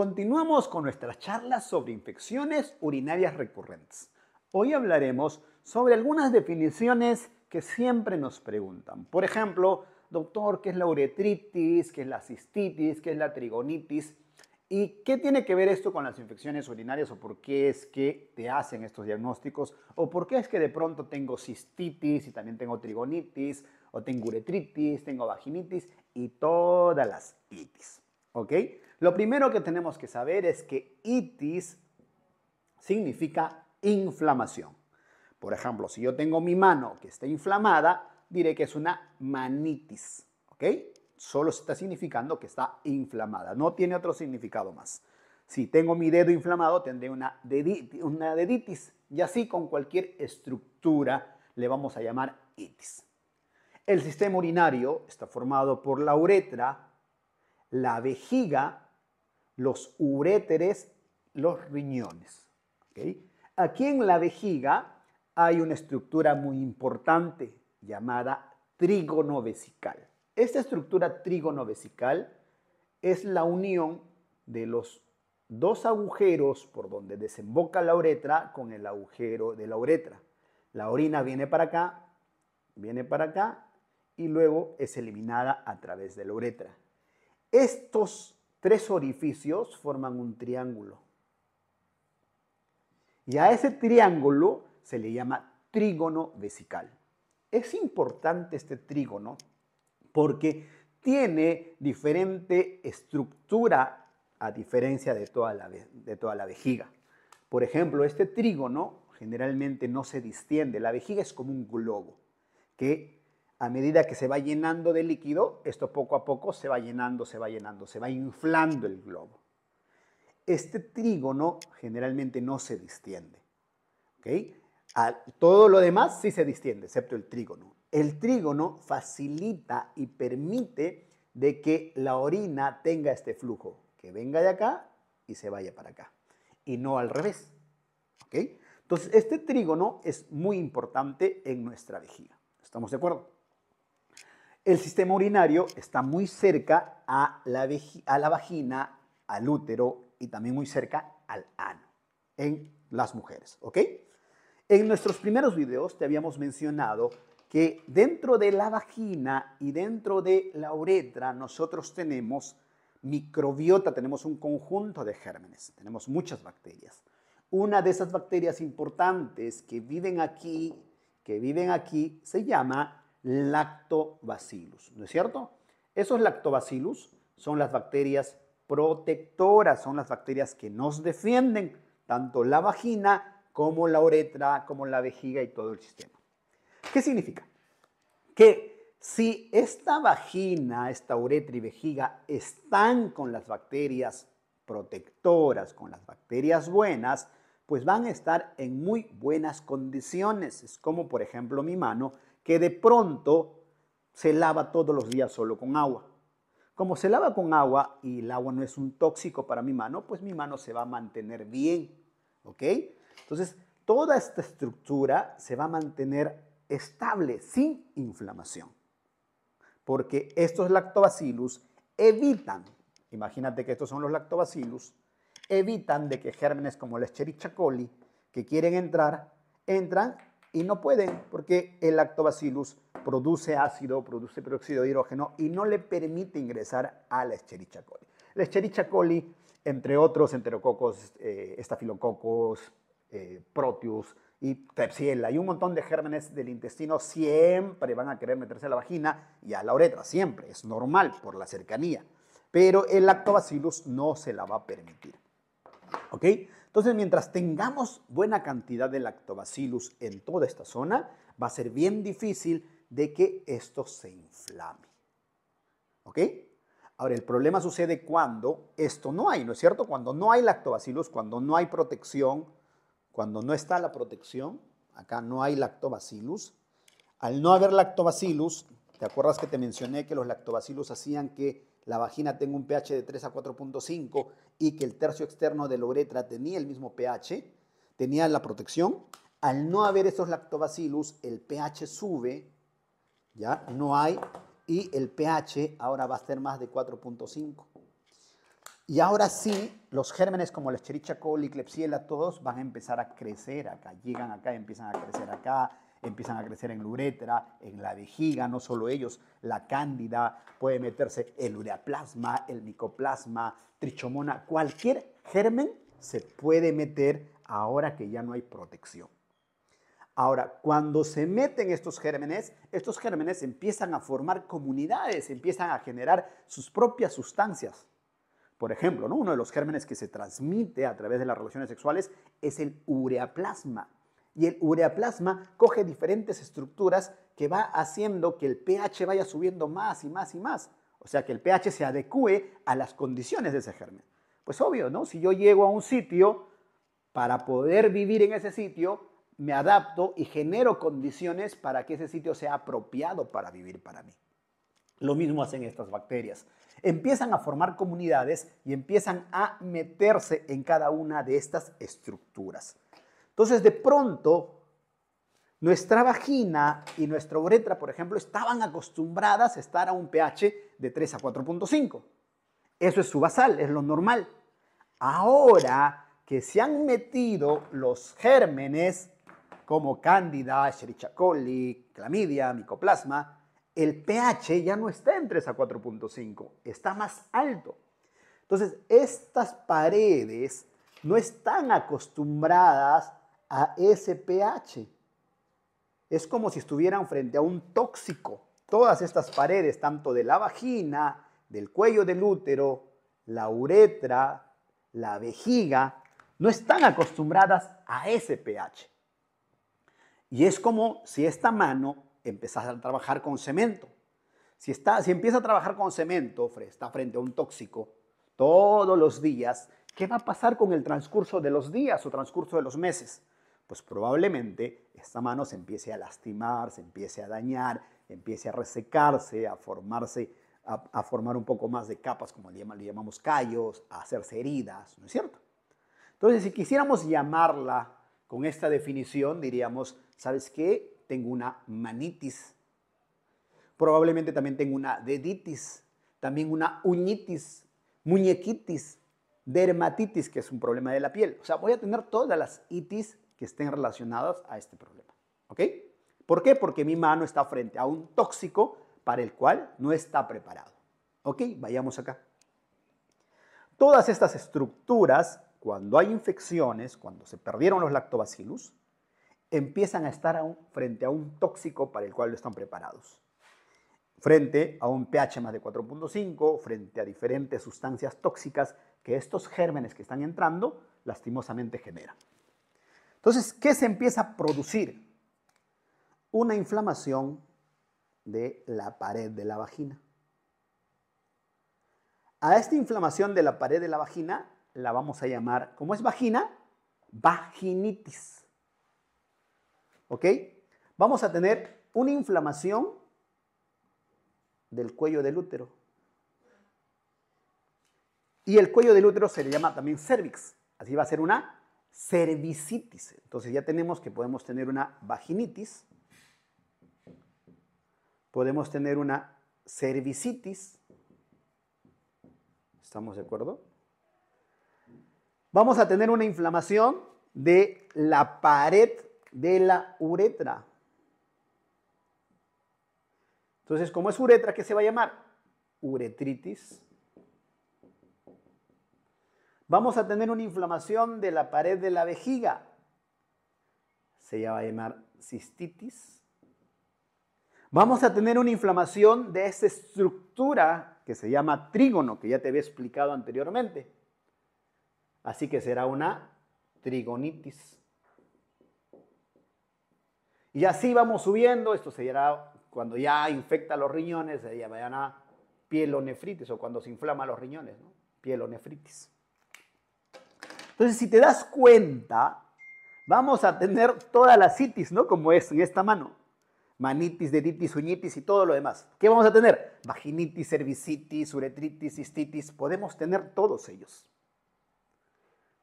Continuamos con nuestras charla sobre infecciones urinarias recurrentes. Hoy hablaremos sobre algunas definiciones que siempre nos preguntan. Por ejemplo, doctor, ¿qué es la uretritis? ¿Qué es la cistitis? ¿Qué es la trigonitis? ¿Y qué tiene que ver esto con las infecciones urinarias o por qué es que te hacen estos diagnósticos? ¿O por qué es que de pronto tengo cistitis y también tengo trigonitis? ¿O tengo uretritis? ¿Tengo vaginitis? Y todas las itis. ¿Ok? Lo primero que tenemos que saber es que itis significa inflamación. Por ejemplo, si yo tengo mi mano que está inflamada, diré que es una manitis, ¿ok? Solo está significando que está inflamada, no tiene otro significado más. Si tengo mi dedo inflamado, tendré una, una deditis y así con cualquier estructura le vamos a llamar itis. El sistema urinario está formado por la uretra, la vejiga los uréteres, los riñones. Aquí en la vejiga hay una estructura muy importante llamada trígono vesical. Esta estructura trígono vesical es la unión de los dos agujeros por donde desemboca la uretra con el agujero de la uretra. La orina viene para acá, viene para acá y luego es eliminada a través de la uretra. Estos tres orificios forman un triángulo. Y a ese triángulo se le llama trígono vesical. Es importante este trígono porque tiene diferente estructura a diferencia de toda la, de toda la vejiga. Por ejemplo, este trígono generalmente no se distiende. La vejiga es como un globo que a medida que se va llenando de líquido, esto poco a poco se va llenando, se va llenando, se va inflando el globo. Este trígono generalmente no se distiende. todo lo demás sí se distiende, excepto el trígono. El trígono facilita y permite de que la orina tenga este flujo, que venga de acá y se vaya para acá, y no al revés. Entonces, este trígono es muy importante en nuestra vejiga. ¿Estamos de acuerdo? El sistema urinario está muy cerca a la, vagina, al útero y también muy cerca al ano en las mujeres, ¿ok? En nuestros primeros videos te habíamos mencionado que dentro de la vagina y dentro de la uretra nosotros tenemos microbiota, tenemos un conjunto de gérmenes, tenemos muchas bacterias. Una de esas bacterias importantes que viven aquí, que viven aquí, se llama lactobacillus, ¿no es cierto? Esos lactobacillus son las bacterias protectoras, son las bacterias que nos defienden, tanto la vagina como la uretra, como la vejiga y todo el sistema. ¿Qué significa? Que si esta vagina, esta uretra y vejiga están con las bacterias protectoras, con las bacterias buenas, pues van a estar en muy buenas condiciones. Es como, por ejemplo, mi mano que de pronto se lava todos los días solo con agua. Como se lava con agua y el agua no es un tóxico para mi mano, pues mi mano se va a mantener bien, ¿ok? Entonces, toda esta estructura se va a mantener estable, sin inflamación. Porque estos lactobacillus evitan, imagínate que estos son los lactobacillus, evitan de que gérmenes como el Escherichia coli, que quieren entrar, entran y no pueden porque el lactobacillus produce ácido, produce peróxido de hidrógeno y no le permite ingresar a la Escherichia coli. La Escherichia coli, entre otros enterococos, eh, estafilococos, eh, proteus y Klebsiella y un montón de gérmenes del intestino siempre van a querer meterse a la vagina y a la uretra, siempre, es normal por la cercanía. Pero el lactobacillus no se la va a permitir. ¿Ok? Entonces, mientras tengamos buena cantidad de lactobacillus en toda esta zona, va a ser bien difícil de que esto se inflame. ¿Ok? Ahora, el problema sucede cuando esto no hay, ¿no es cierto? Cuando no hay lactobacillus, cuando no hay protección, cuando no está la protección, acá no hay lactobacillus. Al no haber lactobacillus, ¿te acuerdas que te mencioné que los lactobacillus hacían que la vagina tenga un pH de 3 a 4.5 y que el tercio externo de la uretra tenía el mismo pH, tenía la protección, al no haber esos lactobacillus, el pH sube, ya no hay, y el pH ahora va a ser más de 4.5. Y ahora sí, los gérmenes como la Escherichia coli, Klebsiella, todos van a empezar a crecer acá, llegan acá, empiezan a crecer acá, empiezan a crecer en la uretra, en la vejiga, no solo ellos, la cándida, puede meterse el ureaplasma, el micoplasma, trichomona, cualquier germen se puede meter ahora que ya no hay protección. Ahora, cuando se meten estos gérmenes, estos gérmenes empiezan a formar comunidades, empiezan a generar sus propias sustancias. Por ejemplo, uno de los gérmenes que se transmite a través de las relaciones sexuales es el ureaplasma y el ureaplasma coge diferentes estructuras que va haciendo que el pH vaya subiendo más y más y más. O sea, que el pH se adecue a las condiciones de ese germen. Pues obvio, ¿no? Si yo llego a un sitio, para poder vivir en ese sitio, me adapto y genero condiciones para que ese sitio sea apropiado para vivir para mí. Lo mismo hacen estas bacterias. Empiezan a formar comunidades y empiezan a meterse en cada una de estas estructuras. Entonces, de pronto, nuestra vagina y nuestra uretra, por ejemplo, estaban acostumbradas a estar a un pH de 3 a 4.5. Eso es su basal, es lo normal. Ahora que se han metido los gérmenes como cándida, Escherichia coli, clamidia, micoplasma, el pH ya no está en 3 a 4.5, está más alto. Entonces, estas paredes no están acostumbradas a ese pH. Es como si estuvieran frente a un tóxico. Todas estas paredes, tanto de la vagina, del cuello del útero, la uretra, la vejiga, no están acostumbradas a ese pH. Y es como si esta mano empezase a trabajar con cemento. Si, está, si empieza a trabajar con cemento, está frente a un tóxico todos los días, ¿qué va a pasar con el transcurso de los días o transcurso de los meses? pues probablemente esta mano se empiece a lastimar, se empiece a dañar, empiece a resecarse, a formarse, a, formar un poco más de capas, como le, le llamamos callos, a hacerse heridas, ¿no es cierto? Entonces, si quisiéramos llamarla con esta definición, diríamos, ¿sabes qué? Tengo una manitis. Probablemente también tengo una deditis, también una uñitis, muñequitis, dermatitis, que es un problema de la piel. O sea, voy a tener todas las itis que estén relacionadas a este problema. ¿Ok? ¿Por qué? Porque mi mano está frente a un tóxico para el cual no está preparado. ¿Ok? Vayamos acá. Todas estas estructuras, cuando hay infecciones, cuando se perdieron los lactobacillus, empiezan a estar frente a un tóxico para el cual no están preparados. Frente a un pH más de 4.5, frente a diferentes sustancias tóxicas que estos gérmenes que están entrando lastimosamente generan. Entonces, ¿qué se empieza a producir? Una inflamación de la pared de la vagina. A esta inflamación de la pared de la vagina la vamos a llamar, como es vagina, vaginitis. ¿Ok? Vamos a tener una inflamación del cuello del útero. Y el cuello del útero se le llama también cervix. Así va a ser una cervicitis. Entonces ya tenemos que podemos tener una vaginitis, podemos tener una cervicitis. ¿Estamos de acuerdo? Vamos a tener una inflamación de la pared de la uretra. Entonces, ¿cómo es uretra? ¿Qué se va a llamar? Uretritis. Vamos a tener una inflamación de la pared de la vejiga. Se llama llamar cistitis. Vamos a tener una inflamación de esa estructura que se llama trígono, que ya te había explicado anteriormente. Así que será una trigonitis. Y así vamos subiendo, esto se llama cuando ya infecta los riñones, se llama pielonefritis o cuando se inflama los riñones, ¿no? pielonefritis. Entonces, si te das cuenta, vamos a tener todas las citis, ¿no? Como es en esta mano. Manitis, deditis, uñitis y todo lo demás. ¿Qué vamos a tener? Vaginitis, cervicitis, uretritis, cistitis. Podemos tener todos ellos.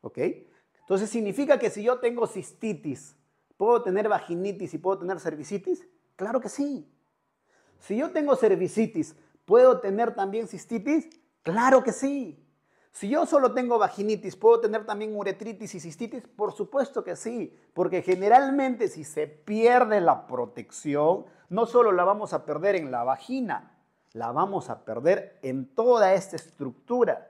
¿Ok? Entonces significa que si yo tengo cistitis, ¿puedo tener vaginitis y puedo tener cervicitis? Claro que sí. Si yo tengo cervicitis, ¿puedo tener también cistitis? Claro que sí. Si yo solo tengo vaginitis, ¿puedo tener también uretritis y cistitis? Por supuesto que sí, porque generalmente si se pierde la protección, no solo la vamos a perder en la vagina, la vamos a perder en toda esta estructura.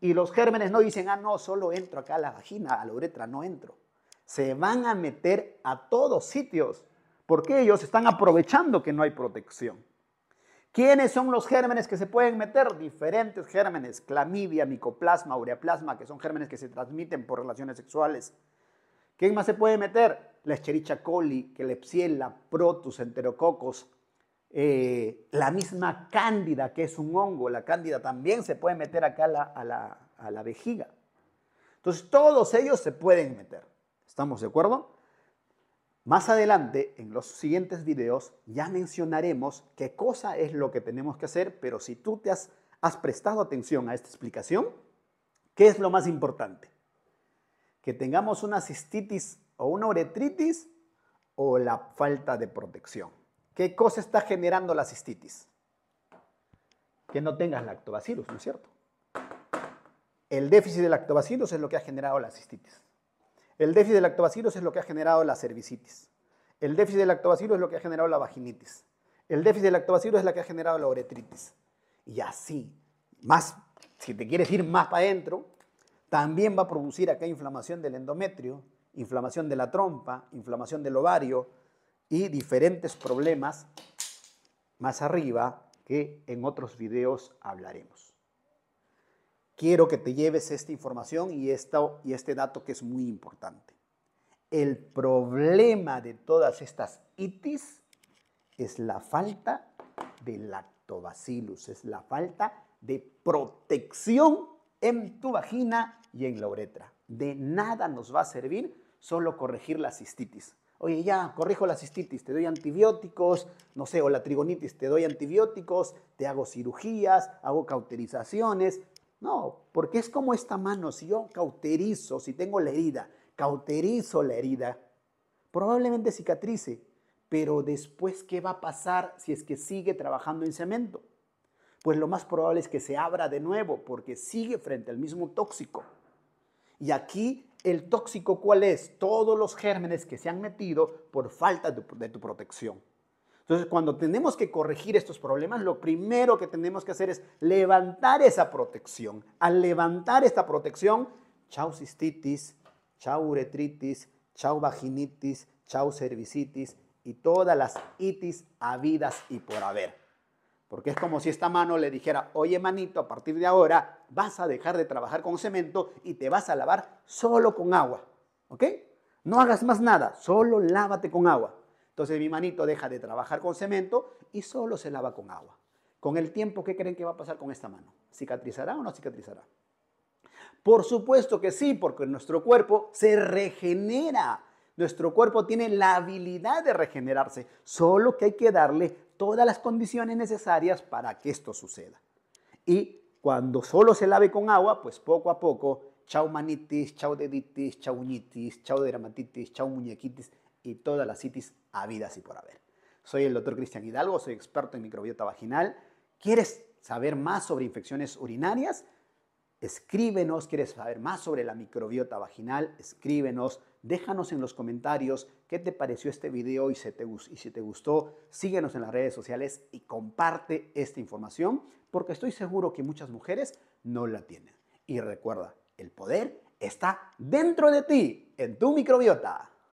Y los gérmenes no dicen, ah, no, solo entro acá a la vagina, a la uretra no entro. Se van a meter a todos sitios, porque ellos están aprovechando que no hay protección. ¿Quiénes son los gérmenes que se pueden meter? Diferentes gérmenes, clamidia, micoplasma, ureaplasma, que son gérmenes que se transmiten por relaciones sexuales. ¿Quién más se puede meter? La escherichia coli, Klebsiella, protus, enterococos, eh, la misma cándida, que es un hongo, la cándida también se puede meter acá a la, a la vejiga. Entonces todos ellos se pueden meter. ¿Estamos de acuerdo? Más adelante, en los siguientes videos, ya mencionaremos qué cosa es lo que tenemos que hacer, pero si tú te has, prestado atención a esta explicación, ¿qué es lo más importante? Que tengamos una cistitis o una uretritis o la falta de protección. ¿Qué cosa está generando la cistitis? Que no tengas lactobacillus, ¿no es cierto? El déficit de lactobacillus es lo que ha generado la cistitis. El déficit de lactobacilos es lo que ha generado la cervicitis. El déficit de lactobacilos es lo que ha generado la vaginitis. El déficit de lactobacilos es la que ha generado la uretritis. Y así, más, si te quieres ir más para adentro, también va a producir acá inflamación del endometrio, inflamación de la trompa, inflamación del ovario y diferentes problemas más arriba que en otros videos hablaremos quiero que te lleves esta información y, y este dato que es muy importante. El problema de todas estas itis es la falta de lactobacillus, es la falta de protección en tu vagina y en la uretra. De nada nos va a servir solo corregir la cistitis. Oye, ya, corrijo la cistitis, te doy antibióticos, no sé, o la trigonitis, te doy antibióticos, te hago cirugías, hago cauterizaciones, no, porque es como esta mano, si yo cauterizo, si tengo la herida, cauterizo la herida, probablemente cicatrice, pero después, ¿qué va a pasar si es que sigue trabajando en cemento? Pues lo más probable es que se abra de nuevo, porque sigue frente al mismo tóxico. Y aquí el tóxico, ¿cuál es? Todos los gérmenes que se han metido por falta de, de tu protección. Entonces, cuando tenemos que corregir estos problemas, lo primero que tenemos que hacer es levantar esa protección. Al levantar esta protección, chau cistitis, chau uretritis, chau vaginitis, chau cervicitis y todas las itis habidas y por haber. Porque es como si esta mano le dijera, oye manito, a partir de ahora vas a dejar de trabajar con cemento y te vas a lavar solo con agua. ¿Ok? No hagas más nada, solo lávate con agua. Entonces mi manito deja de trabajar con cemento y solo se lava con agua. Con el tiempo, ¿qué creen que va a pasar con esta mano? ¿Cicatrizará o no cicatrizará? Por supuesto que sí, porque nuestro cuerpo se regenera. Nuestro cuerpo tiene la habilidad de regenerarse, solo que hay que darle todas las condiciones necesarias para que esto suceda. Y cuando solo se lave con agua, pues poco a poco, chau manitis, chau deditis, chau uñitis, chau dermatitis, chau muñequitis, y todas las citis habidas y por haber. Soy el doctor Cristian Hidalgo, soy experto en microbiota vaginal. ¿Quieres saber más sobre infecciones urinarias? Escríbenos, quieres saber más sobre la microbiota vaginal, escríbenos, déjanos en los comentarios qué te pareció este video y si te, y si te gustó, síguenos en las redes sociales y comparte esta información porque estoy seguro que muchas mujeres no la tienen. Y recuerda, el poder está dentro de ti, en tu microbiota.